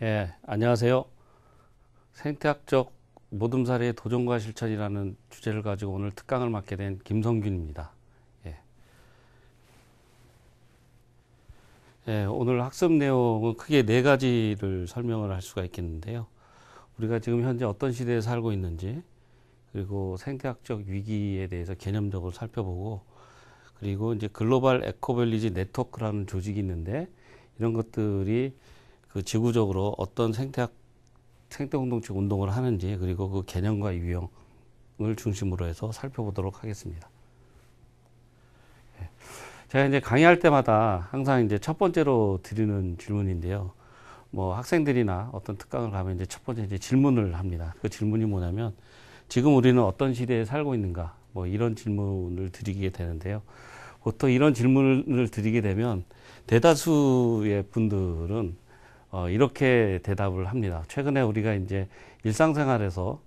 예, 안녕하세요. 생태학적 모둠살이의 도전과 실천이라는 주제를 가지고 오늘 특강을 맡게 된 김성균입니다. 예. 예, 오늘 학습 내용은 크게 네 가지를 설명을 할 수가 있겠는데요. 우리가 지금 현재 어떤 시대에 살고 있는지, 그리고 생태학적 위기에 대해서 개념적으로 살펴보고, 그리고 이제 글로벌 에코밸리지 네트워크라는 조직이 있는데, 이런 것들이 그 지구적으로 어떤 생태학 생태공동체 운동을 하는지 그리고 그 개념과 유형을 중심으로 해서 살펴보도록 하겠습니다. 예. 제가 이제 강의할 때마다 항상 이제 첫 번째로 드리는 질문인데요. 뭐 학생들이나 어떤 특강을 가면 이제 첫 번째 이제 질문을 합니다. 그 질문이 뭐냐면 지금 우리는 어떤 시대에 살고 있는가? 뭐 이런 질문을 드리게 되는데요. 보통 이런 질문을 드리게 되면 대다수의 분들은 어, 이렇게 대답을 합니다. 최근에 우리가 이제 일상생활에서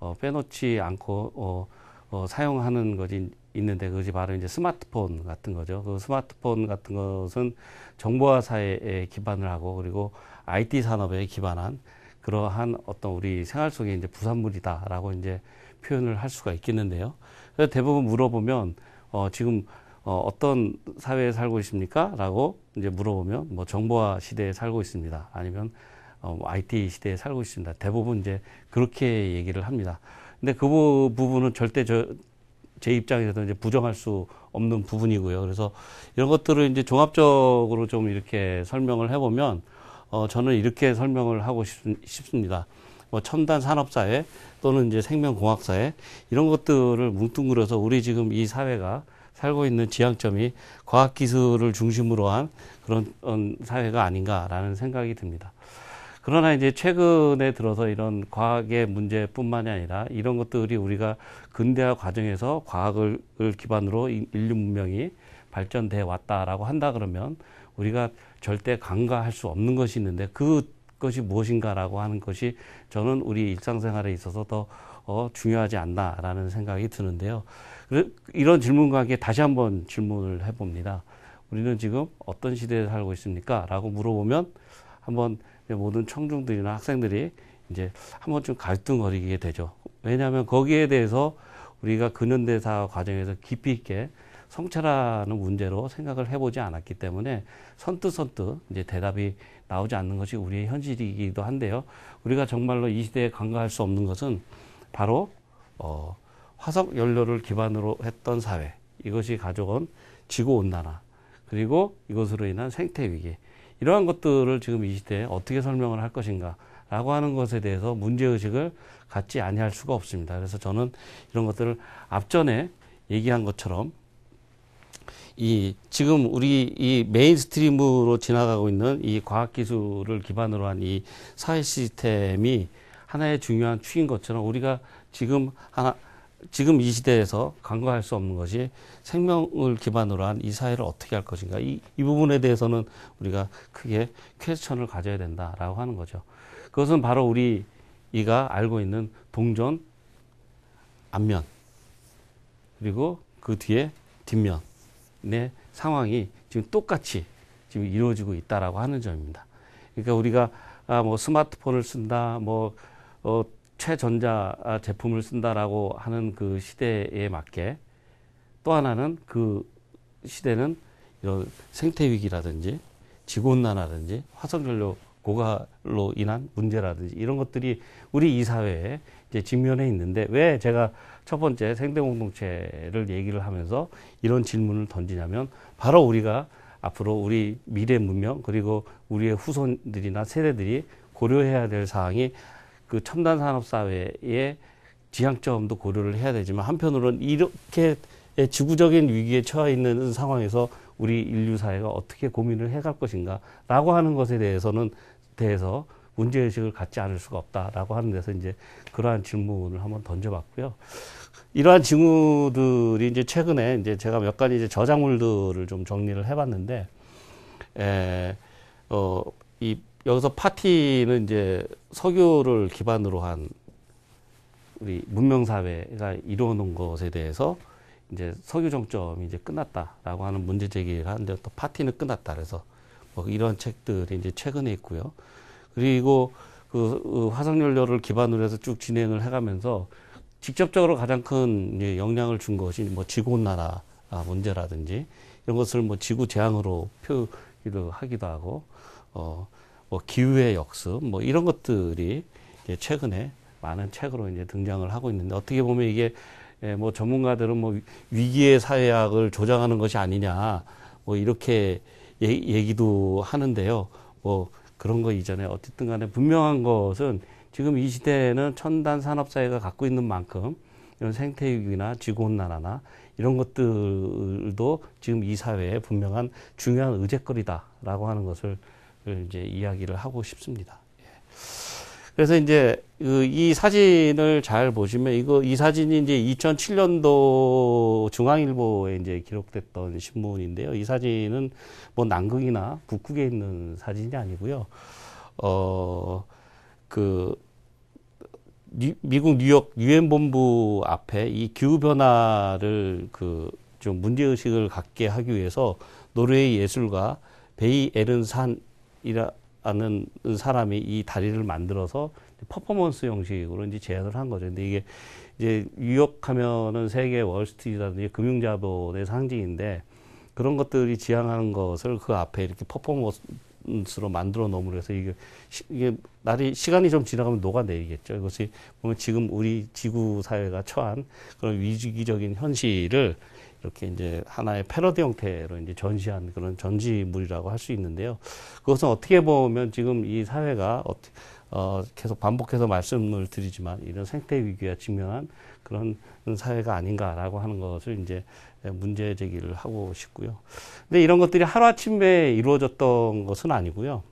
어, 빼놓지 않고 어, 어, 사용하는 것이 있는데 그것이 바로 이제 스마트폰 같은 거죠. 그 스마트폰 같은 것은 정보화 사회에 기반을 하고 그리고 IT 산업에 기반한 그러한 어떤 우리 생활 속에 이제 부산물이다라고 이제 표현을 할 수가 있겠는데요. 그래서 대부분 물어보면 어, 지금 어, 어떤 사회에 살고 있습니까? 라고 이제 물어보면 뭐 정보화 시대에 살고 있습니다. 아니면 어, IT 뭐 시대에 살고 있습니다. 대부분 이제 그렇게 얘기를 합니다. 근데 그 부분은 절대 저, 제 입장에서도 이제 부정할 수 없는 부분이고요. 그래서 이런 것들을 이제 종합적으로 좀 이렇게 설명을 해보면 어, 저는 이렇게 설명을 하고 싶, 습니다뭐 첨단 산업사회 또는 이제 생명공학사회 이런 것들을 뭉뚱그려서 우리 지금 이 사회가 살고 있는 지향점이 과학 기술을 중심으로 한 그런 음, 사회가 아닌가라는 생각이 듭니다. 그러나 이제 최근에 들어서 이런 과학의 문제뿐만이 아니라 이런 것들이 우리가 근대화 과정에서 과학을 기반으로 인류 문명이 발전돼 왔다라고 한다 그러면 우리가 절대 간과할 수 없는 것이 있는데 그것이 무엇인가라고 하는 것이 저는 우리 일상생활에 있어서 더 어, 중요하지 않나라는 생각이 드는데요. 이런 질문과 함께 다시 한번 질문을 해봅니다. 우리는 지금 어떤 시대에 살고 있습니까? 라고 물어보면 한번 모든 청중들이나 학생들이 이제 한 번쯤 갈등거리게 되죠. 왜냐하면 거기에 대해서 우리가 근현대사 과정에서 깊이 있게 성찰하는 문제로 생각을 해보지 않았기 때문에 선뜻선뜻 이제 대답이 나오지 않는 것이 우리의 현실이기도 한데요. 우리가 정말로 이 시대에 간과할 수 없는 것은 바로 어, 화석 연료를 기반으로 했던 사회 이것이 가져온 지구 온난화 그리고 이것으로 인한 생태 위기 이러한 것들을 지금 이 시대에 어떻게 설명을 할 것인가 라고 하는 것에 대해서 문제의식을 갖지 아니할 수가 없습니다. 그래서 저는 이런 것들을 앞전에 얘기한 것처럼 이 지금 우리 이 메인스트림으로 지나가고 있는 이 과학기술을 기반으로 한 이 사회 시스템이 하나의 중요한 축인 것처럼 우리가 지금 하나 지금 이 시대에서 간과할 수 없는 것이 생명을 기반으로 한 이 사회를 어떻게 할 것인가. 이, 이 부분에 대해서는 우리가 크게 퀘스천을 가져야 된다라고 하는 거죠. 그것은 바로 우리 이가 알고 있는 동전 앞면 그리고 그 뒤에 뒷면의 상황이 지금 똑같이 지금 이루어지고 있다라고 하는 점입니다. 그러니까 우리가 아, 뭐 스마트폰을 쓴다, 뭐 어, 최전자 제품을 쓴다라고 하는 그 시대에 맞게 또 하나는 그 시대는 이런 생태 위기라든지 지구온난화라든지 화석연료 고갈로 인한 문제라든지 이런 것들이 우리 이 사회에 이제 직면해 있는데 왜 제가 첫 번째 생태 공동체를 얘기를 하면서 이런 질문을 던지냐면 바로 우리가 앞으로 우리 미래 문명 그리고 우리의 후손들이나 세대들이 고려해야 될 사항이 그 첨단 산업 사회의 지향점도 고려를 해야 되지만 한편으로는 이렇게 지구적인 위기에 처해 있는 상황에서 우리 인류 사회가 어떻게 고민을 해갈 것인가라고 하는 것에 대해서는 대해서 문제 의식을 갖지 않을 수가 없다라고 하는 데서 이제 그러한 질문을 한번 던져봤고요. 이러한 징후들이 이제 최근에 이제 제가 몇 가지 이제 저작물들을 좀 정리를 해봤는데, 에, 어, 이 여기서 파티는 이제 석유를 기반으로 한 우리 문명사회가 이루어놓은 것에 대해서 이제 석유 정점이 이제 끝났다라고 하는 문제 제기를 하는데 또 파티는 끝났다 그래서 뭐 이런 책들이 이제 최근에 있고요. 그리고 그, 그 화석연료를 기반으로 해서 쭉 진행을 해가면서 직접적으로 가장 큰 영향을 준 것이 뭐 지구온난화 문제라든지 이런 것을 뭐 지구 재앙으로 표기를 하기도 하고 어뭐 기후의 역습 뭐 이런 것들이 최근에 많은 책으로 이제 등장을 하고 있는데 어떻게 보면 이게 예, 뭐 전문가들은 뭐 위기의 사회학을 조장하는 것이 아니냐 뭐 이렇게 얘기도 하는데요. 뭐 그런 거 이전에 어쨌든 간에 분명한 것은 지금 이 시대에는 첨단 산업 사회가 갖고 있는 만큼 이런 생태위기나 지구온난화나 이런 것들도 지금 이사회에 분명한 중요한 의제거리다라고 하는 것을 이제 이야기를 하고 싶습니다. 예. 그래서 이제 그 이 사진을 잘 보시면 이거 이 사진이 이제 2007년도 중앙일보에 이제 기록됐던 신문인데요. 이 사진은 뭐 남극이나 북극에 있는 사진이 아니고요. 어 그 미국 뉴욕 유엔 본부 앞에 이 기후 변화를 그 좀 문제 의식을 갖게 하기 위해서 노르웨이 예술가 베이 에른 산 이라는 사람이 이 다리를 만들어서 퍼포먼스 형식으로 이제 제안을 한 거죠. 근데 이게 이제 뉴욕하면은 세계 월스트리트라든지 금융자본의 상징인데 그런 것들이 지향하는 것을 그 앞에 이렇게 퍼포먼스 스로 만들어 놓음으로 서 이게, 이게 날이 시간이 좀 지나가면 녹아내리겠죠. 이것이 보면 지금 우리 지구 사회가 처한 그런 위기적인 현실을 이렇게 이제 하나의 패러디 형태로 이제 전시한 그런 전지물이라고할 수 있는데요. 그것은 어떻게 보면 지금 이 사회가 어 어, 계속 반복해서 말씀을 드리지만 이런 생태 위기와 직면한 그런 사회가 아닌가라고 하는 것을 이제 문제 제기를 하고 싶고요. 근데 이런 것들이 하루아침에 이루어졌던 것은 아니고요.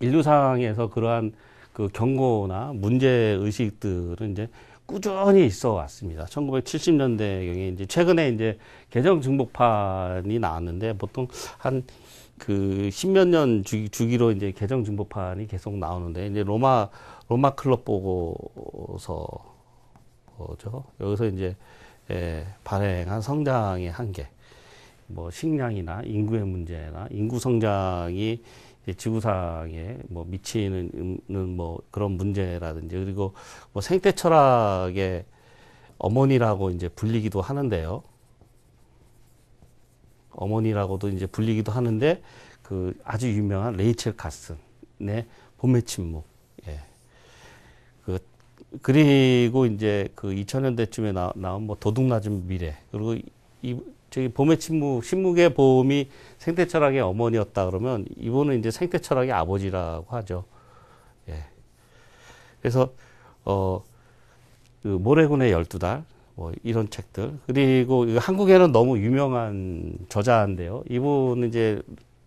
인류상에서 그러한 그 경고나 문제 의식들은 이제 꾸준히 있어 왔습니다. 1970년대경에 이제 최근에 이제 개정 증복판이 나왔는데 보통 한그 십몇 년 주, 주기로 이제 개정 증복판이 계속 나오는데 이제 로마 로마 클럽 보고서 거죠. 여기서 이제 예, 발행한 성장의 한계, 뭐 식량이나 인구의 문제나 인구 성장이 지구상에 뭐 미치는 뭐 그런 문제라든지 그리고 뭐 생태 철학의 어머니라고 이제 불리기도 하는데요. 어머니라고도 이제 불리기도 하는데 그 아주 유명한 레이첼 가슨의 봄의 침묵 그리고 이제 그 2000년대쯤에 나, 나온 뭐 도둑 낮은 미래 그리고 이 저기 봄의 침묵 신묵의 봄이 생태 철학의 어머니였다 그러면 이분은 이제 생태 철학의 아버지라고 하죠. 예. 그래서 어그 모래군의 열두 달뭐 이런 책들 그리고 이거 한국에는 너무 유명한 저자인데요. 이분은 이제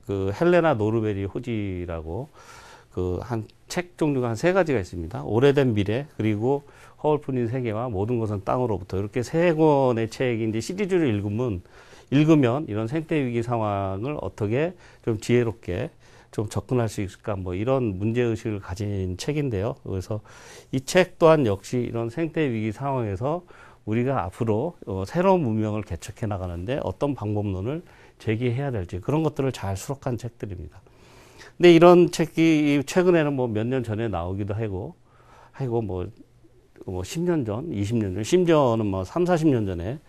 그 헬레나 노르베리 호지라고 그한 책 종류가 한 세 가지가 있습니다. 오래된 미래, 그리고 허울뿐인 세계와 모든 것은 땅으로부터 이렇게 세 권의 책이 이제 시리즈를 읽으면 읽으면 이런 생태 위기 상황을 어떻게 좀 지혜롭게 좀 접근할 수 있을까 뭐 이런 문제 의식을 가진 책인데요. 그래서 이 책 또한 역시 이런 생태 위기 상황에서 우리가 앞으로 어, 새로운 문명을 개척해 나가는데 어떤 방법론을 제기해야 될지 그런 것들을 잘 수록한 책들입니다. 근데 이런 책이 최근에는 뭐 몇 년 전에 나오기도 하고, 하고 뭐, 뭐 10년 전, 20년 전, 심지어는 뭐 3, 40년 전에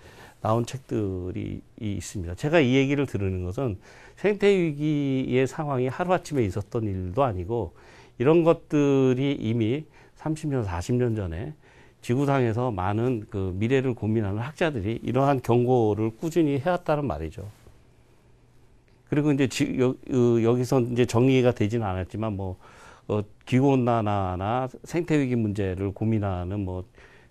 나온 책들이 있습니다. 제가 이 얘기를 들으는 것은 생태위기의 상황이 하루아침에 있었던 일도 아니고 이런 것들이 이미 30년, 40년 전에 지구상에서 많은 그 미래를 고민하는 학자들이 이러한 경고를 꾸준히 해왔다는 말이죠. 그리고 이제 지, 여, 어, 여기서 이제 정리가 되지는 않았지만 뭐 어, 기후온난화나 생태위기 문제를 고민하는 뭐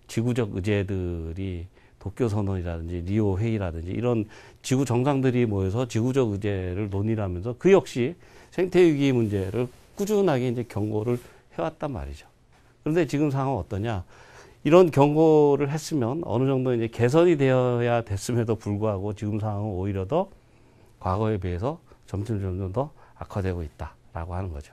지구적 의제들이 도쿄 선언이라든지 리오 회의라든지 이런 지구 정상들이 모여서 지구적 의제를 논의를 하면서 그 역시 생태위기 문제를 꾸준하게 이제 경고를 해왔단 말이죠. 그런데 지금 상황은 어떠냐? 이런 경고를 했으면 어느 정도 이제 개선이 되어야 됐음에도 불구하고 지금 상황은 오히려 더 과거에 비해서 점점 점점 더 악화되고 있다라고 하는 거죠.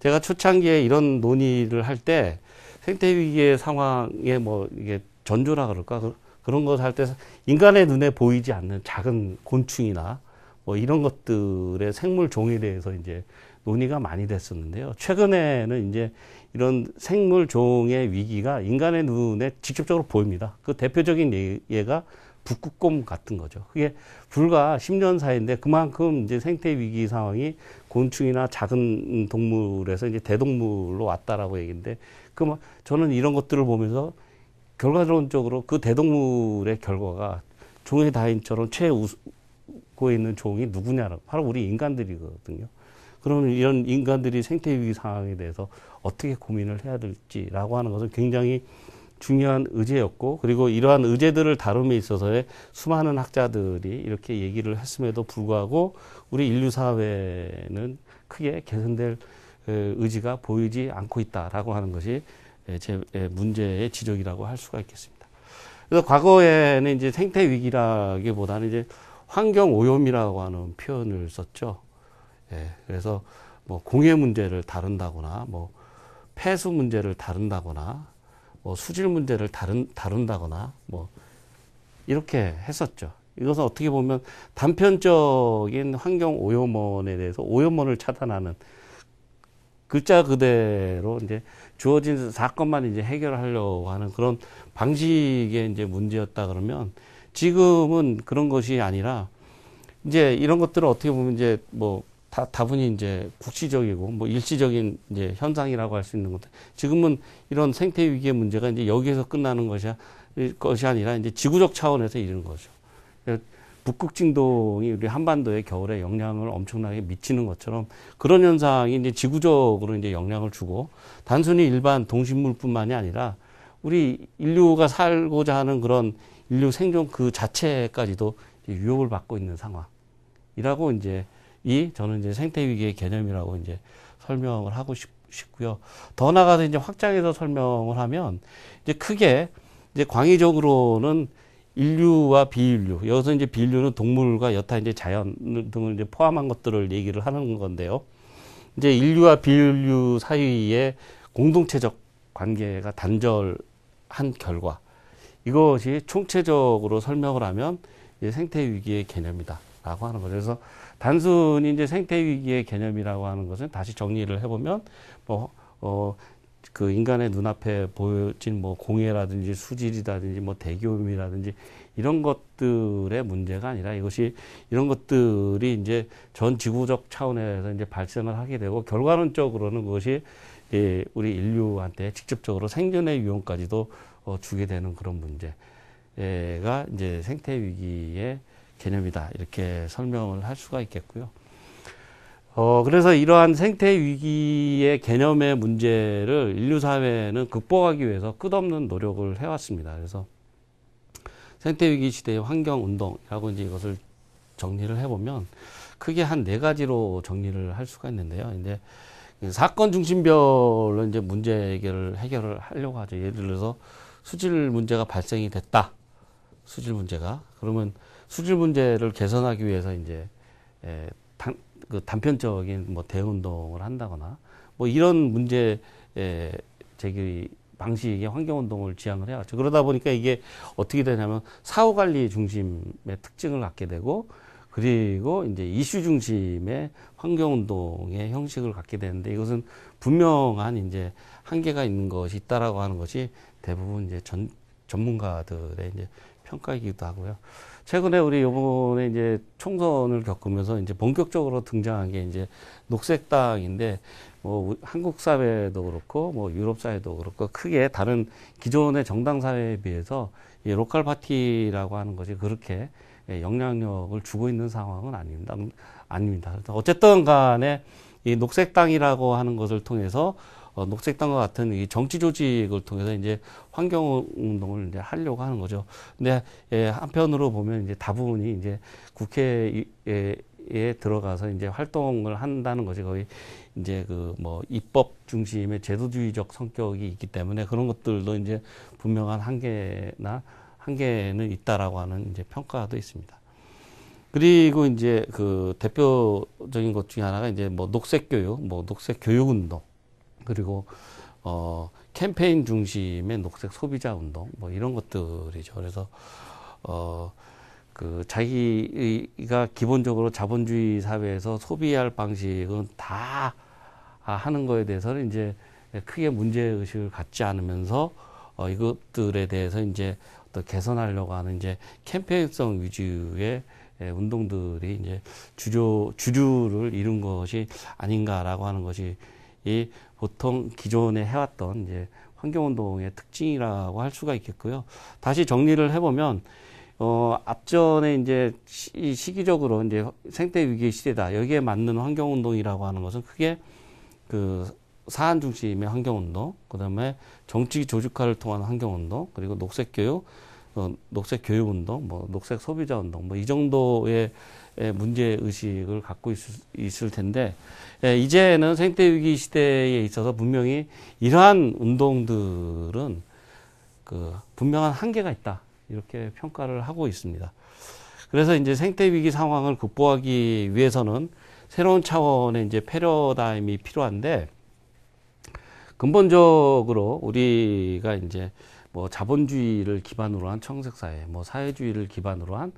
제가 초창기에 이런 논의를 할 때 생태 위기의 상황에 뭐 이게 전조라 그럴까 그, 그런 것을할 때 인간의 눈에 보이지 않는 작은 곤충이나 뭐 이런 것들의 생물 종에 대해서 이제 논의가 많이 됐었는데요. 최근에는 이제 이런 생물 종의 위기가 인간의 눈에 직접적으로 보입니다. 그 대표적인 예, 예가 북극곰 같은 거죠. 그게 불과 10년 사이인데 그만큼 이제 생태 위기 상황이 곤충이나 작은 동물에서 이제 대동물로 왔다라고 얘기인데 그 뭐 저는 이런 것들을 보면서 결과론적으로 그 대동물의 결과가 종의 다인처럼 최우고에 있는 종이 누구냐는 바로 우리 인간들이거든요. 그러면 이런 인간들이 생태 위기 상황에 대해서 어떻게 고민을 해야 될지라고 하는 것은 굉장히 중요한 의제였고 그리고 이러한 의제들을 다룸에 있어서의 수많은 학자들이 이렇게 얘기를 했음에도 불구하고 우리 인류 사회는 크게 개선될 의지가 보이지 않고 있다라고 하는 것이 제 문제의 지적이라고 할 수가 있겠습니다. 그래서 과거에는 이제 생태 위기라기보다는 이제 환경 오염이라고 하는 표현을 썼죠. 예, 그래서 뭐 공해 문제를 다룬다거나 뭐 폐수 문제를 다룬다거나 뭐 수질 문제를 다룬, 다룬다거나 뭐 이렇게 했었죠. 이것은 어떻게 보면 단편적인 환경 오염원에 대해서 오염원을 차단하는 글자 그대로 이제 주어진 사건만 이제 해결하려고 하는 그런 방식의 이제 문제였다 그러면 지금은 그런 것이 아니라 이제 이런 것들을 어떻게 보면 이제 뭐 다, 다분히 이제 국시적이고 뭐 일시적인 이제 현상이라고 할 수 있는 것들. 지금은 이런 생태 위기의 문제가 이제 여기에서 끝나는 것이, 것이 아니라 이제 지구적 차원에서 이르는 거죠. 북극진동이 우리 한반도의 겨울에 영향을 엄청나게 미치는 것처럼 그런 현상이 이제 지구적으로 이제 영향을 주고 단순히 일반 동식물뿐만이 아니라 우리 인류가 살고자 하는 그런 인류 생존 그 자체까지도 위협을 받고 있는 상황이라고 이제 이 저는 이제 생태 위기의 개념이라고 이제 설명을 하고 싶, 고요더 나가서 이제 확장해서 설명을 하면 이제 크게 이제 광의적으로는 인류와 비인류 여기서 이제 비인류는 동물과 여타 이제 자연 등을 이제 포함한 것들을 얘기를 하는 건데요. 이제 인류와 비인류 사이의 공동체적 관계가 단절한 결과 이것이 총체적으로 설명을 하면 생태 위기의 개념이다. 라고 하는 거죠. 그래서 단순히 이제 생태위기의 개념이라고 하는 것은 다시 정리를 해보면 뭐, 어, 그 인간의 눈앞에 보여진 뭐 공해라든지 수질이라든지 뭐대기오염이라든지 이런 것들의 문제가 아니라 이것이 이런 것들이 이제 전 지구적 차원에서 이제 발생을 하게 되고 결과론적으로는 그것이 이 우리 인류한테 직접적으로 생존의 위험까지도 어, 주게 되는 그런 문제가 이제 생태 위기의 개념이다. 이렇게 설명을 할 수가 있겠고요. 어, 그래서 이러한 생태 위기의 개념의 문제를 인류 사회는 극복하기 위해서 끝없는 노력을 해왔습니다. 그래서 생태 위기 시대의 환경 운동이라고 이제 이것을 정리를 해보면 크게 한 네 가지로 정리를 할 수가 있는데요. 이제 사건 중심별로 이제 문제 해결을 해결을 하려고 하죠. 예를 들어서 수질 문제가 발생이 됐다. 수질 문제가 그러면 수질 문제를 개선하기 위해서 이제 에, 예, 단, 그 단편적인 뭐 대운동을 한다거나 뭐 이런 문제 에, 예, 제기 방식의 환경운동을 지향을 해왔죠. 그러다 보니까 이게 어떻게 되냐면 사후관리 중심의 특징을 갖게 되고 그리고 이제 이슈 중심의 환경운동의 형식을 갖게 되는데 이것은 분명한 이제 한계가 있는 것이 있다라고 하는 것이 대부분 이제 전, 전문가들의 이제 평가이기도 하고요. 최근에 우리 요번에 이제 총선을 겪으면서 이제 본격적으로 등장한 게 이제 녹색당인데 뭐 한국 사회도 그렇고 뭐 유럽 사회도 그렇고 크게 다른 기존의 정당 사회에 비해서 이 로컬 파티라고 하는 것이 그렇게 예, 영향력을 주고 있는 상황은 아닙니다. 아닙니다. 어쨌든 간에 이 녹색당이라고 하는 것을 통해서 어, 녹색당과 같은 이 정치 조직을 통해서 이제 환경 운동을 이제 하려고 하는 거죠. 근데 예, 한편으로 보면 이제 다분히 이제 국회에 에 들어가서 이제 활동을 한다는 것이 거의 이제 그 뭐 입법 중심의 제도주의적 성격이 있기 때문에 그런 것들도 이제 분명한 한계나 한계는 있다라고 하는 이제 평가도 있습니다. 그리고 이제 그 대표적인 것 중에 하나가 이제 뭐 녹색 교육, 뭐 녹색 교육 운동, 그리고 어, 캠페인 중심의 녹색 소비자 운동 뭐 이런 것들이죠. 그래서 어, 그 자기가 기본적으로 자본주의 사회에서 소비할 방식은 다 아, 하는 거에 대해서는 이제 크게 문제 의식을 갖지 않으면서 어, 이것들에 대해서 이제 또 개선하려고 하는 이제 캠페인성 위주의 예, 운동들이 이제 주류 주류를 이룬 것이 아닌가라고 하는 것이 이 보통 기존에 해왔던 이제 환경운동의 특징이라고 할 수가 있겠고요. 다시 정리를 해보면 어, 앞전에 이제 시, 기적으로 이제 생태 위기 시대다. 여기에 맞는 환경운동이라고 하는 것은 크게 그 사안 중심의 환경운동, 그 다음에 정치 조직화를 통한 환경운동, 그리고 녹색교육, 어, 녹색교육운동, 뭐, 녹색소비자운동, 뭐, 이 정도의 예, 문제 의식을 갖고 있을, 텐데 예, 이제는 생태 위기 시대에 있어서 분명히 이러한 운동들은 그 분명한 한계가 있다 이렇게 평가를 하고 있습니다. 그래서 이제 생태 위기 상황을 극복하기 위해서는 새로운 차원의 이제 패러다임이 필요한데 근본적으로 우리가 이제 뭐 자본주의를 기반으로 한 청색 사회, 뭐 사회주의를 기반으로 한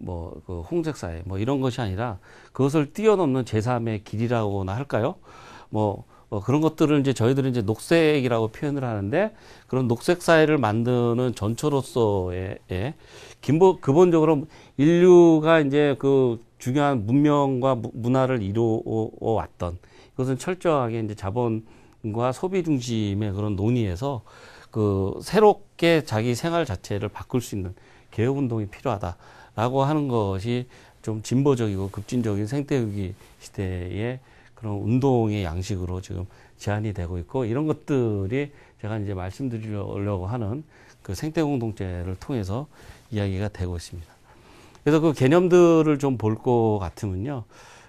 뭐그 홍색사회 뭐 이런 것이 아니라 그것을 뛰어넘는 제3의 길이라고나 할까요? 뭐, 뭐 그런 것들을 이제 저희들은 이제 녹색이라고 표현을 하는데 그런 녹색 사회를 만드는 전초로서의 예, 기본 근본적으로 인류가 이제 그 중요한 문명과 문화를 이루어왔던 이것은 철저하게 이제 자본과 소비 중심의 그런 논의에서 그 새롭게 자기 생활 자체를 바꿀 수 있는 개혁 운동이 필요하다. 라고 하는 것이 좀 진보적이고 급진적인 생태위기 시대의 그런 운동의 양식으로 지금 제한이 되고 있고 이런 것들이 제가 이제 말씀드리려고 하는 그 생태 공동체를 통해서 이야기가 되고 있습니다. 그래서 그 개념들을 좀 볼 것 같으면요.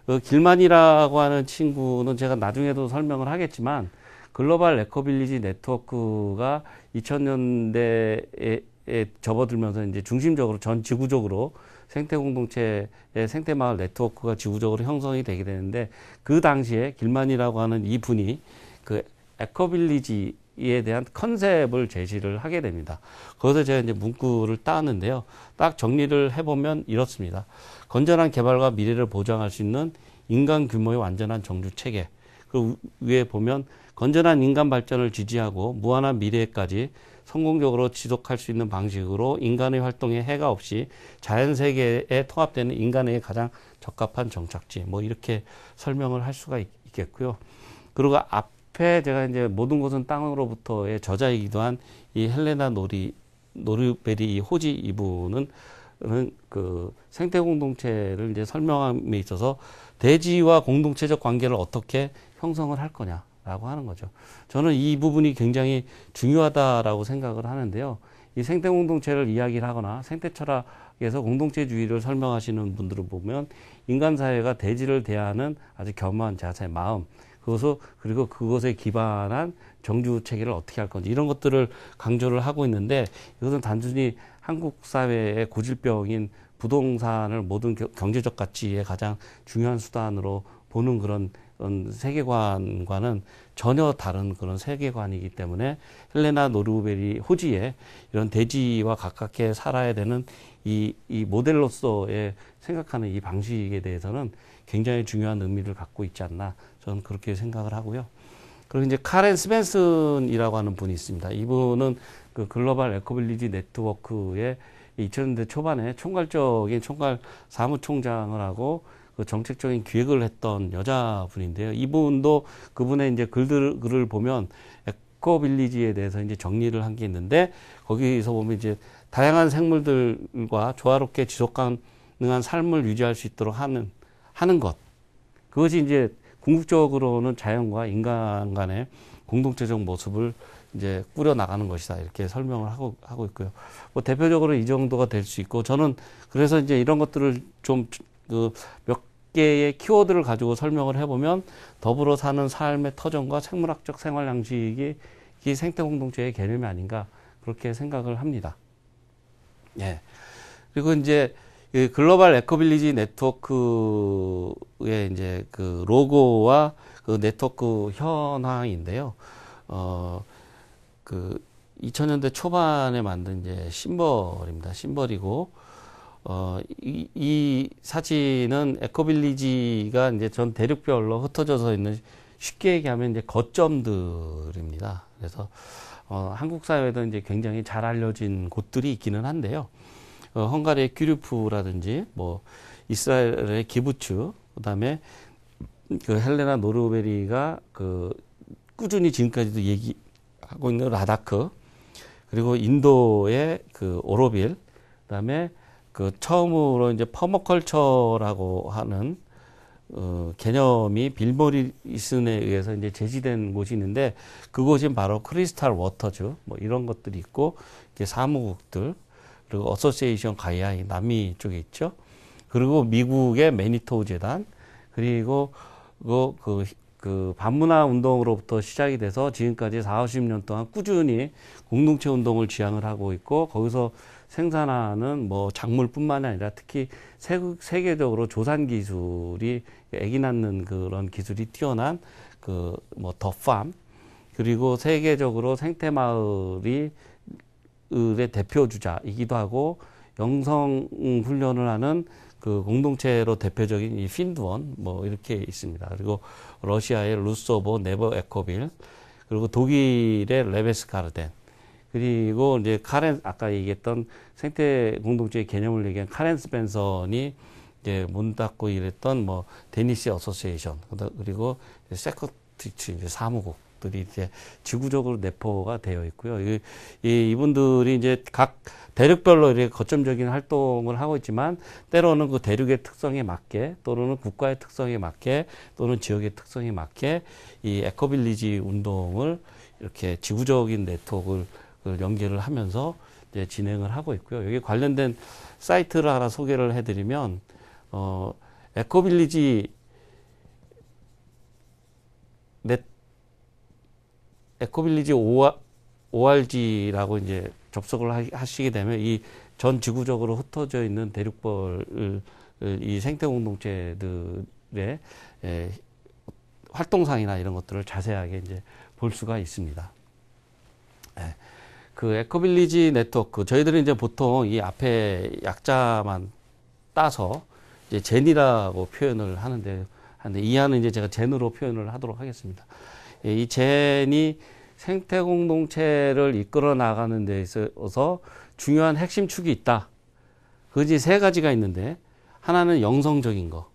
그 길만이라고 하는 친구는 제가 나중에도 설명을 하겠지만 글로벌 에코빌리지 네트워크가 2000년대에 접어들면서 이제 중심적으로 전 지구적으로 생태 공동체의 생태 마을 네트워크가 지구적으로 형성이 되게 되는데 그 당시에 길만이라고 하는 이 분이 그 에코빌리지 에 대한 컨셉을 제시를 하게 됩니다. 거기서 제가 이제 문구를 따는데요. 딱 정리를 해보면 이렇습니다. 건전한 개발과 미래를 보장할 수 있는 인간 규모의 완전한 정주 체계. 그 위에 보면 건전한 인간 발전을 지지하고 무한한 미래까지 성공적으로 지속할 수 있는 방식으로 인간의 활동에 해가 없이 자연 세계에 통합되는 인간에게 가장 적합한 정착지 뭐 이렇게 설명을 할 수가 있, 겠고요 그리고 앞에 제가 이제 모든 곳은 땅으로부터의 저자이기도 한이 헬레나 노리 노르베리 호지 이분은 그 생태 공동체를 이제 설명함에 있어서 대지와 공동체적 관계를 어떻게 형성을 할 거냐 라고 하는 거죠. 저는 이 부분이 굉장히 중요하다라고 생각을 하는데요. 이 생태 공동체를 이야기를 하거나 생태 철학에서 공동체주의를 설명하시는 분들을 보면 인간 사회가 대지를 대하는 아주 겸허한 자세의 마음, 그것을 그리고 그것에 기반한 정주 체계를 어떻게 할 건지 이런 것들을 강조를 하고 있는데 이것은 단순히 한국 사회의 고질병인 부동산을 모든 경제적 가치의 가장 중요한 수단으로 보는 그런 그런 세계관과는 전혀 다른 그런 세계관이기 때문에 헬레나 노르베리 호지의 이런 대지와 가깝게 살아야 되는 이, 이 모델로서의 생각하는 이 방식에 대해서는 굉장히 중요한 의미를 갖고 있지 않나 저는 그렇게 생각을 하고요. 그리고 이제 카렌 스벤슨이라고 하는 분이 있습니다. 이분은 그 글로벌 에코빌리지 네트워크의 2000년대 초반에 총괄적인 총괄 사무총장을 하고 그 정책적인 기획을 했던 여자분인데요. 이분도 그분의 이제 글들, 글을 보면 에코빌리지에 대해서 이제 정리를 한 게 있는데 거기서 보면 이제 다양한 생물들과 조화롭게 지속 가능한 삶을 유지할 수 있도록 하는, 하는 것. 그것이 이제 궁극적으로는 자연과 인간 간의 공동체적 모습을 이제 꾸려나가는 것이다. 이렇게 설명을 하고, 하고 있고요. 뭐 대표적으로 이 정도가 될 수 있고 저는 그래서 이제 이런 것들을 좀그몇 개의 키워드를 가지고 설명을 해보면 더불어 사는 삶의 터전과 생물학적 생활 양식이 이 생태 공동체의 개념이 아닌가 그렇게 생각을 합니다. 예. 그리고 이제 글로벌 에코빌리지 네트워크의 이제 그 로고와 그 네트워크 현황인데요. 어, 그 2000년대 초반에 만든 이제 심벌입니다. 심벌이고 어, 이, 이 사진은 에코빌리지가 이제 전 대륙별로 흩어져서 있는 쉽게 얘기하면 이제 거점들입니다. 그래서 어, 한국 사회에도 이제 굉장히 잘 알려진 곳들이 있기는 한데요. 어, 헝가리의 규류프라든지뭐 이스라엘의 기부츠 그다음에 그 헬레나 노르베리가 그 꾸준히 지금까지도 얘기하고 있는 라다크 그리고 인도의 그 오로빌 그다음에 그 처음으로 이제 퍼머컬처라고 하는 어, 개념이 빌보리슨에 의해서 이제 제시된 곳이 있는데 그곳이 바로 크리스탈 워터즈 뭐 이런 것들이 있고 이게 사무국들 그리고 어소시에이션 가이아이 남미 쪽에 있죠. 그리고 미국의 매니토우 재단 그리고 그, 그, 그 반문화 운동으로부터 시작이 돼서 지금까지 4, 50년 동안 꾸준히 공동체 운동을 지향을 하고 있고 거기서 생산하는 뭐 작물뿐만 아니라 특히 세계적으로 조산 기술이 애기 낳는 그런 기술이 뛰어난 그 뭐 더팜 그리고 세계적으로 생태 마을이 의 대표 주자이기도 하고 영성 훈련을 하는 그 공동체로 대표적인 이 핀드원 뭐 이렇게 있습니다. 그리고 러시아의 루소보 네버 에코빌 그리고 독일의 레베스 카르덴 그리고 이제 카렌 아까 얘기했던 생태 공동체의 개념을 얘기한 카렌 스펜선이 이제 문 닫고 일했던 뭐 데니시 어소시에이션 그리고 세커티치 이제 사무국들이 이제 지구적으로 내포가 되어 있고요. 이, 이 이분들이 이제 각 대륙별로 이렇게 거점적인 활동을 하고 있지만 때로는 그 대륙의 특성에 맞게 또는 국가의 특성에 맞게 또는 지역의 특성에 맞게 이 에코빌리지 운동을 이렇게 지구적인 네트워크를 연계를 하면서 이제 진행을 하고 있고요. 여기 관련된 사이트를 하나 소개를 해드리면 어, 에코빌리지 넷 에코빌리지 ORG라고 이제 접속을 하시게 되면 이 전 지구적으로 흩어져 있는 대륙벌 이 생태 공동체들의 활동상이나 이런 것들을 자세하게 이제 볼 수가 있습니다. 네. 그 에코빌리지 네트워크 저희들은 이제 보통 이 앞에 약자만 따서 이제 젠이라고 표현을 하는데 하는데 이하는 이제 제가 젠으로 표현을 하도록 하겠습니다. 예, 이 젠이 생태 공동체를 이끌어 나가는 데 있어서 중요한 핵심 축이 있다. 그지 세 가지가 있는데 하나는 영성적인 거.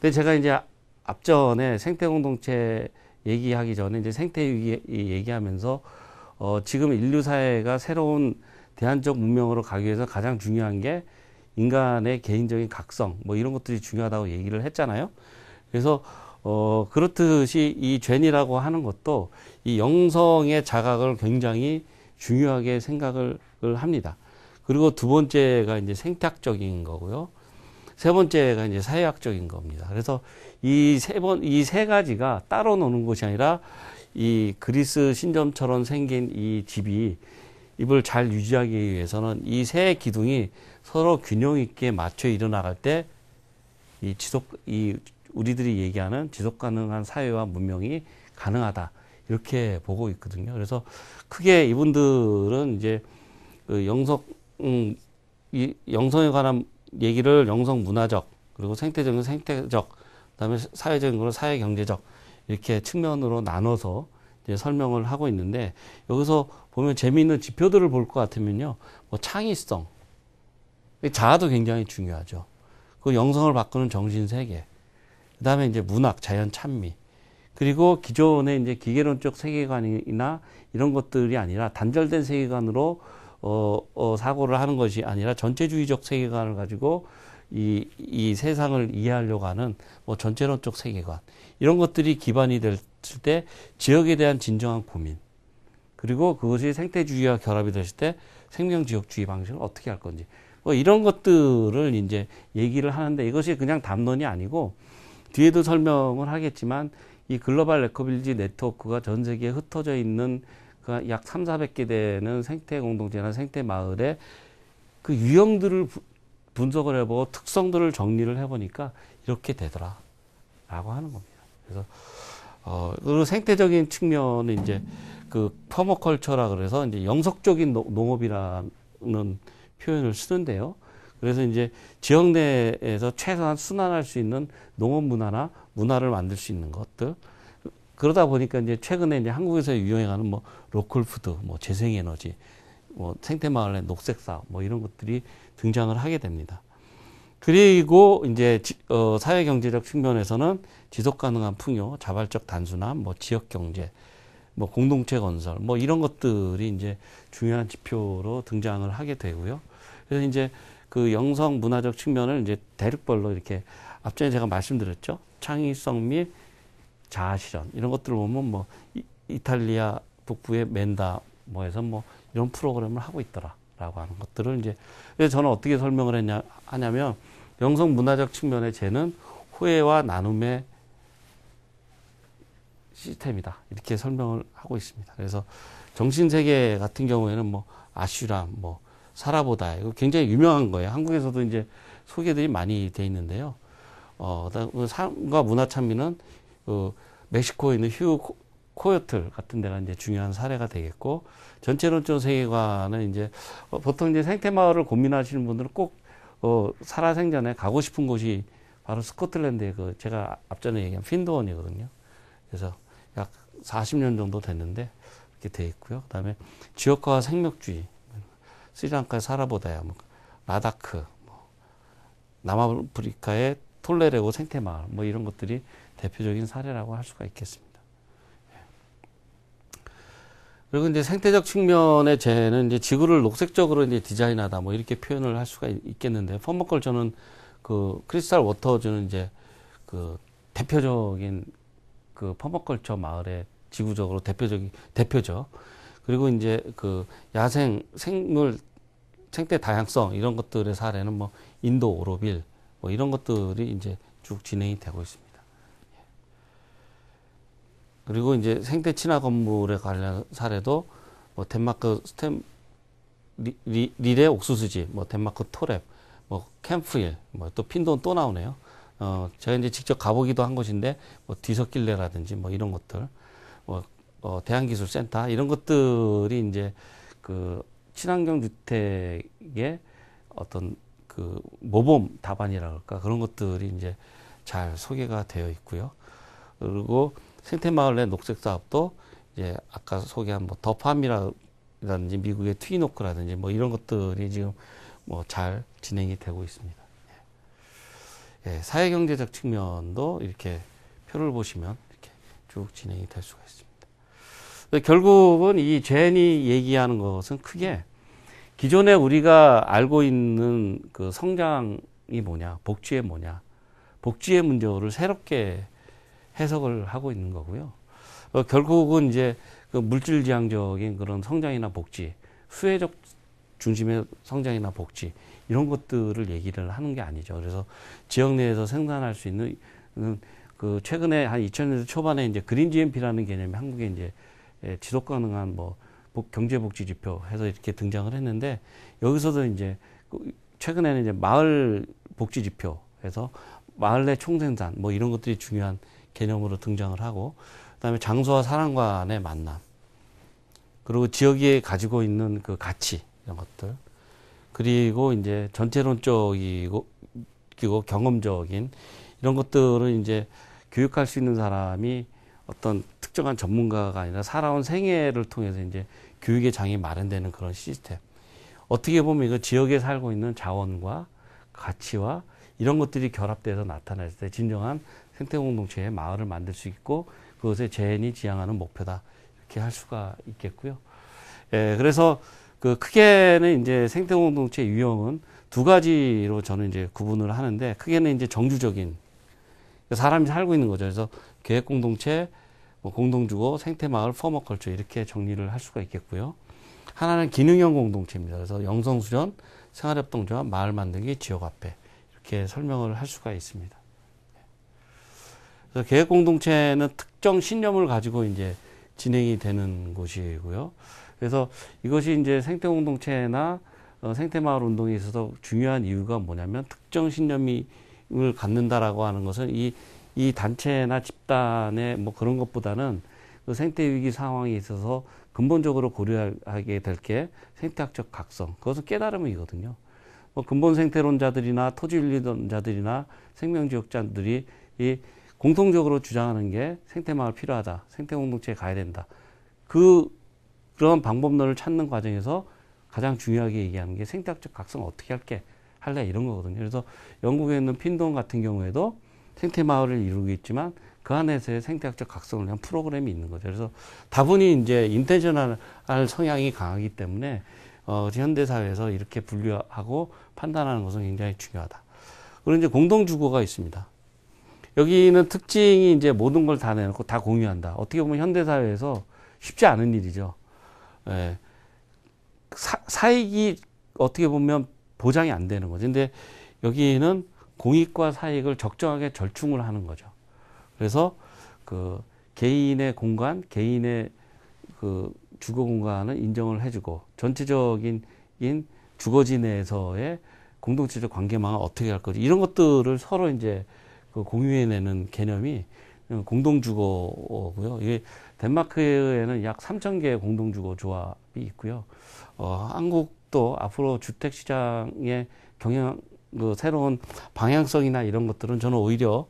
근데 제가 이제 앞전에 생태 공동체 얘기하기 전에 이제 생태 얘기하면서 어, 지금 인류 사회가 새로운 대안적 문명으로 가기 위해서 가장 중요한 게 인간의 개인적인 각성 뭐 이런 것들이 중요하다고 얘기를 했잖아요. 그래서 어 그렇듯이 이 죄니라고 하는 것도 이 영성의 자각을 굉장히 중요하게 생각을 합니다. 그리고 두 번째가 이제 생태학적인 거고요. 세 번째가 이제 사회학적인 겁니다. 그래서 이 세 번 이 세 가지가 따로 노는 것이 아니라 이 그리스 신전처럼 생긴 이 집이 입을 잘 유지하기 위해서는 이 세 기둥이 서로 균형 있게 맞춰 일어나갈 때 이 지속 이 우리들이 얘기하는 지속 가능한 사회와 문명이 가능하다 이렇게 보고 있거든요. 그래서 크게 이분들은 이제 그영성 음, 이 영성에 관한 얘기를 영성 문화적 그리고 생태적인 생태적 그다음에 사회적인 거는 사회 경제적 이렇게 측면으로 나눠서 이제 설명을 하고 있는데 여기서 보면 재미있는 지표들을 볼 것 같으면요. 뭐 창의성. 자아도 굉장히 중요하죠. 그 영성을 바꾸는 정신 세계. 그다음에 이제 문학, 자연 찬미. 그리고 기존의 이제 기계론적 세계관이나 이런 것들이 아니라 단절된 세계관으로 어, 어, 사고를 하는 것이 아니라 전체주의적 세계관을 가지고 이, 이 세상을 이해하려고 하는 뭐 전체론적 세계관 이런 것들이 기반이 됐을 때 지역에 대한 진정한 고민 그리고 그것이 생태주의와 결합이 됐을 때 생명지역주의 방식을 어떻게 할 건지 뭐 이런 것들을 이제 얘기를 하는데 이것이 그냥 담론이 아니고 뒤에도 설명을 하겠지만 이 글로벌 레코빌리지 네트워크가 전 세계에 흩어져 있는 그약 3, 400개 되는 생태 공동체나 생태 마을의 그 유형들을 분석을 해보고 특성들을 정리를 해보니까 이렇게 되더라. 라고 하는 겁니다. 그래서, 어, 그 생태적인 측면은 이제 그 퍼머컬처라 그래서 이제 영속적인 농업이라는 표현을 쓰는데요. 그래서 이제 지역 내에서 최소한 순환할 수 있는 농업 문화나 문화를 만들 수 있는 것들. 그러다 보니까 이제 최근에 이제 한국에서 유행하는 뭐 로컬 푸드, 뭐 재생 에너지 뭐 생태마을의 녹색사 뭐 이런 것들이 등장을 하게 됩니다. 그리고 이제 지, 어, 사회 경제적 측면에서는 지속 가능한 풍요, 자발적 단순함, 뭐 지역 경제, 뭐 공동체 건설, 뭐 이런 것들이 이제 중요한 지표로 등장을 하게 되고요. 그래서 이제 그 영성 문화적 측면을 이제 대륙별로 이렇게 앞전에 제가 말씀드렸죠. 창의성 및 자아실현 이런 것들을 보면 뭐 이, 이탈리아 북부의 멘다 뭐해서뭐 이런 프로그램을 하고 있더라라고 하는 것들을 이제 저는 어떻게 설명을 했냐 하냐면 영성 문화적 측면의 재는 후회와 나눔의 시스템이다 이렇게 설명을 하고 있습니다. 그래서 정신 세계 같은 경우에는 뭐 아슈람, 뭐 사라보다 이거 굉장히 유명한 거예요. 한국에서도 이제 소개들이 많이 돼 있는데요. 어, 그다음 그 삶과 문화 참미는 그 멕시코에 있는 휴 코요틀 같은 데가 이제 중요한 사례가 되겠고 전체론적 세계관은 이제 어, 보통 이제 생태마을을 고민하시는 분들은 꼭 어, 살아생전에 가고 싶은 곳이 바로 스코틀랜드의 그 제가 앞전에 얘기한 핀도원이거든요. 그래서 약 40년 정도 됐는데 이렇게 돼 있고요. 그다음에 지역과 생명주의 스리랑카의 살아보다야뭐 라다크 뭐 남아프리카의 톨레레고 생태마을 뭐 이런 것들이 대표적인 사례라고 할 수가 있겠습니다. 그리고 이제 생태적 측면의 재는 이제 지구를 녹색적으로 이제 디자인하다 뭐 이렇게 표현을 할 수가 있겠는데 펌머컬저는 그 크리스탈 워터즈는 이제 그 대표적인 그 펌머컬처 마을의 지구적으로 대표적인 대표죠. 그리고 이제 그 야생 생물 생태 다양성 이런 것들의 사례는 뭐 인도 오로빌 뭐 이런 것들이 이제 쭉 진행이 되고 있습니다. 그리고 이제 생태 친화 건물에 관련 사례도 뭐 덴마크 스템 리, 리, 릴의 옥수수지뭐 덴마크 토랩, 뭐캠프일뭐또 핀돈 또 나오네요. 어, 제가 이제 직접 가보기도 한 것인데 뭐디서길레라든지뭐 이런 것들, 뭐 어, 대한기술센터 이런 것들이 이제 그 친환경 주택의 어떤 그 모범 답안이라 그럴까 그런 것들이 이제 잘 소개가 되어 있고요. 그리고 생태마을 내 녹색 사업도 이제 아까 소개한 뭐 더팜이라든지 미국의 트위노크라든지 뭐 이런 것들이 지금 뭐 잘 진행이 되고 있습니다. 예, 예 사회경제적 측면도 이렇게 표를 보시면 이렇게 쭉 진행이 될 수가 있습니다. 결국은 이제이 얘기하는 것은 크게 기존에 우리가 알고 있는 그 성장이 뭐냐, 복지의 뭐냐, 복지의 문제를 새롭게 해석을 하고 있는 거고요. 어, 결국은 이제 그 물질지향적인 그런 성장이나 복지, 수혜적 중심의 성장이나 복지 이런 것들을 얘기를 하는 게 아니죠. 그래서 지역 내에서 생산할 수 있는 음, 그 최근에 한 2000년대 초반에 이제 그린 GMP라는 개념이 한국에 이제 예, 지속 가능한 뭐 경제 복지 지표 해서 이렇게 등장을 했는데 여기서도 이제 그 최근에는 이제 마을 복지 지표에서 마을 내 총생산 뭐 이런 것들이 중요한 개념으로 등장을 하고 그다음에 장소와 사람 간의 만남 그리고 지역이 가지고 있는 그 가치 이런 것들 그리고 이제 전체론적이고 그리고 경험적인 이런 것들은 이제 교육할 수 있는 사람이 어떤 특정한 전문가가 아니라 살아온 생애를 통해서 이제 교육의 장이 마련되는 그런 시스템. 어떻게 보면 이거 지역에 살고 있는 자원과 가치와 이런 것들이 결합돼서 나타날 때 진정한 생태공동체의 마을을 만들 수 있고 그것에 재인이 지향하는 목표다 이렇게 할 수가 있겠고요. 예, 그래서 그 크게는 이제 생태공동체 유형은 두 가지로 저는 이제 구분을 하는데 크게는 이제 정주적인 그러니까 사람이 살고 있는 거죠. 그래서 계획공동체, 뭐 공동주거, 생태마을, 퍼머컬처 이렇게 정리를 할 수가 있겠고요. 하나는 기능형 공동체입니다. 그래서 영성수련, 생활협동조합, 마을 만들기, 지역 앞에 이렇게 설명을 할 수가 있습니다. 그래서 계획 공동체는 특정 신념을 가지고 이제 진행이 되는 곳이고요. 그래서 이것이 이제 생태 공동체나 어, 생태 마을 운동에 있어서 중요한 이유가 뭐냐면 특정 신념을 갖는다라고 하는 것은 이, 이 단체나 집단의 뭐 그런 것보다는 그 생태 위기 상황에 있어서 근본적으로 고려하게 될 게 생태학적 각성. 그것은 깨달음이거든요. 뭐 근본 생태론자들이나 토지윤리론자들이나 생명지역자들이 이 공통적으로 주장하는 게 생태마을 필요하다. 생태공동체에 가야 된다. 그, 그런 방법론을 찾는 과정에서 가장 중요하게 얘기하는 게 생태학적 각성 을 어떻게 할게, 할래, 이런 거거든요. 그래서 영국에 있는 핀동 같은 경우에도 생태마을을 이루고 있지만 그 안에서의 생태학적 각성을 위한 프로그램이 있는 거죠. 그래서 다분히 이제 인텐셔널 성향이 강하기 때문에 어, 현대사회에서 이렇게 분류하고 판단하는 것은 굉장히 중요하다. 그리고 이제 공동주거가 있습니다. 여기는 특징이 이제 모든 걸 다 내놓고 다 공유한다. 어떻게 보면 현대사회에서 쉽지 않은 일이죠. 예. 사, 사익이 어떻게 보면 보장이 안 되는 거죠. 근데 여기는 공익과 사익을 적정하게 절충을 하는 거죠. 그래서 그 개인의 공간, 개인의 그 주거 공간은 인정을 해주고 전체적인 주거지 내에서의 공동체적 관계망을 어떻게 할 거지 이런 것들을 서로 이제 그 공유해내는 개념이 공동주거고요. 이게 덴마크에는 약 3천 개의 공동주거 조합이 있고요. 어, 한국도 앞으로 주택 시장의 경영그 새로운 방향성이나 이런 것들은 저는 오히려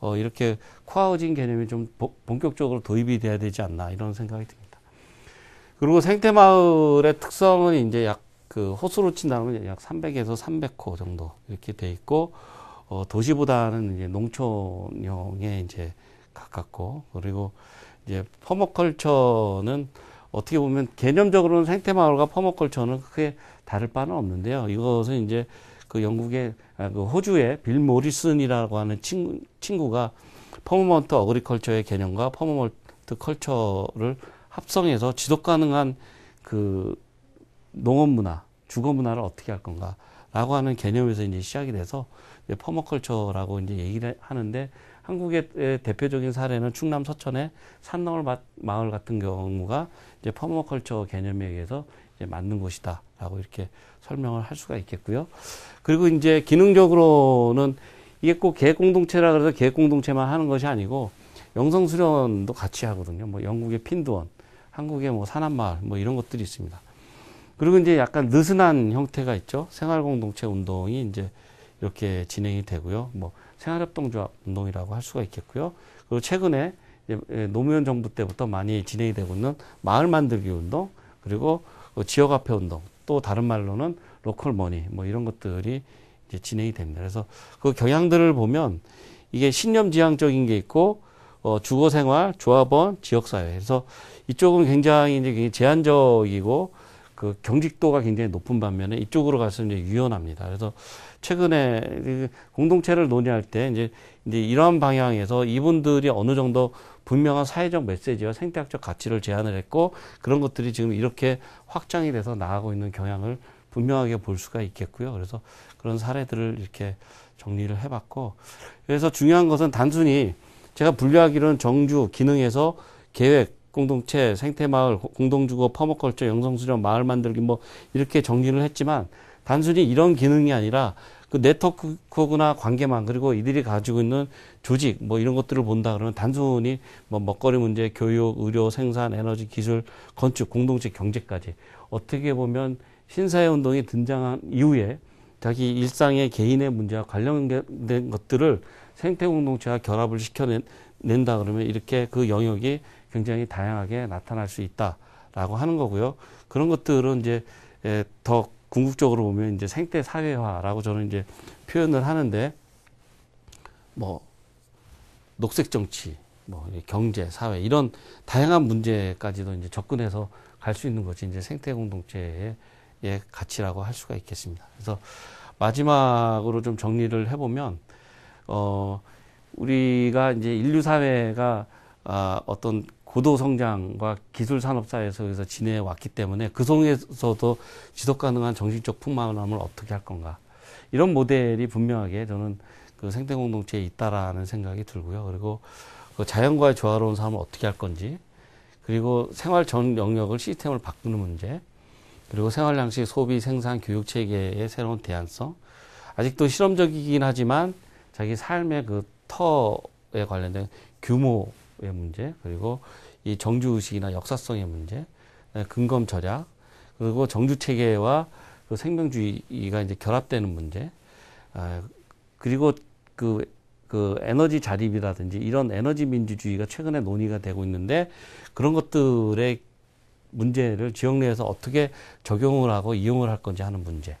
어, 이렇게 코아우징 개념이 좀 본격적으로 도입이 돼야 되지 않나 이런 생각이 듭니다. 그리고 생태마을의 특성은 이제 약 그 호수로 친다면 약 300에서 300호 정도 이렇게 돼 있고 어, 도시보다는 이제 농촌형에 이제 가깝고 그리고 이제 퍼머컬처는 어떻게 보면 개념적으로는 생태마을과 퍼머컬처는 크게 다를 바는 없는데요. 이것은 이제 그 영국의 아, 그 호주의 빌 모리슨이라고 하는 친구, 친구가 퍼머먼트 어그리컬처의 개념과 퍼머먼트 컬처를 합성해서 지속 가능한 그 농업 문화, 주거 문화를 어떻게 할 건가라고 하는 개념에서 이제 시작이 돼서 예, 퍼머컬처라고 이제 얘기를 하는데 한국의 대표적인 사례는 충남 서천의 산나물 마을 같은 경우가 이제 퍼머컬처 개념에 의해서 이제 맞는 곳이다라고 이렇게 설명을 할 수가 있겠고요. 그리고 이제 기능적으로는 이게 꼭 계획 공동체라 그래서 계획 공동체만 하는 것이 아니고 영성 수련도 같이 하거든요. 뭐 영국의 핀드원, 한국의 뭐 산암마을 뭐 이런 것들이 있습니다. 그리고 이제 약간 느슨한 형태가 있죠. 생활 공동체 운동이 이제 이렇게 진행이 되고요. 뭐 생활협동조합 운동이라고 할 수가 있겠고요. 그리고 최근에 예, 노무현 정부 때부터 많이 진행이 되고 있는 마을 만들기 운동 그리고 그 지역 화폐 운동 또 다른 말로는 로컬 머니 뭐 이런 것들이 이제 진행이 됩니다. 그래서 그 경향들을 보면 이게 신념 지향적인 게 있고 어, 주거 생활, 조합원, 지역 사회. 그래서 이쪽은 굉장히 이제 제한적이고 그 경직도가 굉장히 높은 반면에 이쪽으로 가서 이제 유연합니다. 그래서 최근에 그 공동체를 논의할 때 이제 이제 이러한 방향에서 이분들이 어느 정도 분명한 사회적 메시지와 생태학적 가치를 제안을 했고 그런 것들이 지금 이렇게 확장이 돼서 나가고 있는 경향을 분명하게 볼 수가 있겠고요. 그래서 그런 사례들을 이렇게 정리를 해봤고 그래서 중요한 것은 단순히 제가 분류하기로는 정주 기능에서 계획 공동체, 생태마을, 공동주거, 퍼머컬처, 영성수련, 마을 만들기 뭐 이렇게 정리를 했지만 단순히 이런 기능이 아니라 그 네트워크나 관계망 그리고 이들이 가지고 있는 조직 뭐 이런 것들을 본다 그러면 단순히 뭐 먹거리 문제, 교육, 의료, 생산, 에너지, 기술, 건축, 공동체 경제까지 어떻게 보면 신사회 운동이 등장한 이후에 자기 일상의 개인의 문제와 관련된 것들을 생태 공동체와 결합을 시켜낸다 그러면 이렇게 그 영역이 굉장히 다양하게 나타날 수 있다라고 하는 거고요. 그런 것들은 이제 더 궁극적으로 보면 이제 생태 사회화라고 저는 이제 표현을 하는데 뭐 녹색 정치, 뭐 경제, 사회 이런 다양한 문제까지도 이제 접근해서 갈 수 있는 것이 이제 생태 공동체의 예, 가치라고 할 수가 있겠습니다. 그래서 마지막으로 좀 정리를 해보면 어 우리가 이제 인류 사회가 아 어떤 고도 성장과 기술 산업사에서 의해서 지내왔기 때문에 그 속에서도 지속 가능한 정신적 풍만함을 어떻게 할 건가. 이런 모델이 분명하게 저는 그 생태 공동체에 있다라는 생각이 들고요. 그리고 그 자연과의 조화로운 삶을 어떻게 할 건지, 그리고 생활 전 영역을 시스템을 바꾸는 문제, 그리고 생활 양식, 소비, 생산, 교육 체계의 새로운 대안성, 아직도 실험적이긴 하지만 자기 삶의 그 터에 관련된 규모의 문제, 그리고 이 정주 의식이나 역사성의 문제, 근검 절약, 그리고 정주 체계와 그 생명주의가 이제 결합되는 문제, 아, 그리고 그, 그 에너지 자립이라든지 이런 에너지 민주주의가 최근에 논의가 되고 있는데 그런 것들의 문제를 지역 내에서 어떻게 적용을 하고 이용을 할 건지 하는 문제.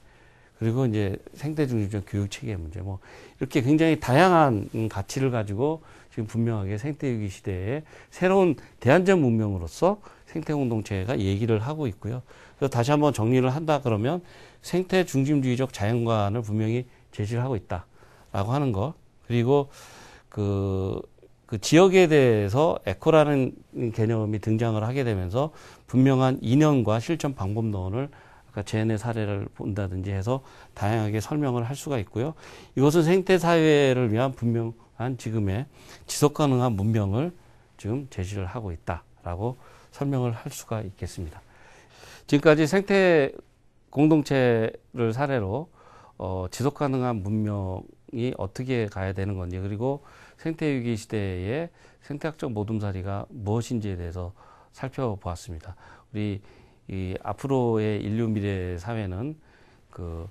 그리고 이제 생태 중심적 교육 체계 의 문제 뭐 이렇게 굉장히 다양한 가치를 가지고 지금 분명하게 생태위기 시대에 새로운 대안전 문명으로서 생태 공동체가 얘기를 하고 있고요. 그래서 다시 한번 정리를 한다 그러면 생태 중심주의적 자연관을 분명히 제시를 하고 있다라고 하는 것 그리고 그, 그 지역에 대해서 에코라는 개념이 등장을 하게 되면서 분명한 인연과 실천 방법론을 그러니까 제네 사례를 본다든지 해서 다양하게 설명을 할 수가 있고요. 이것은 생태 사회를 위한 분명한 지금의 지속 가능한 문명을 지금 제시를 하고 있다라고 설명을 할 수가 있겠습니다. 지금까지 생태 공동체를 사례로 어, 지속 가능한 문명이 어떻게 가야 되는 건지 그리고 생태 위기 시대의 생태학적 모둠살이가 무엇인지에 대해서 살펴보았습니다. 우리 이 앞으로의 인류 미래 사회는 그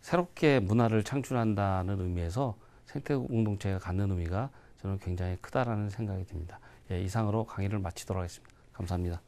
새롭게 문화를 창출한다는 의미에서 생태 공동체가 갖는 의미가 저는 굉장히 크다라는 생각이 듭니다. 예, 이상으로 강의를 마치도록 하겠습니다. 감사합니다.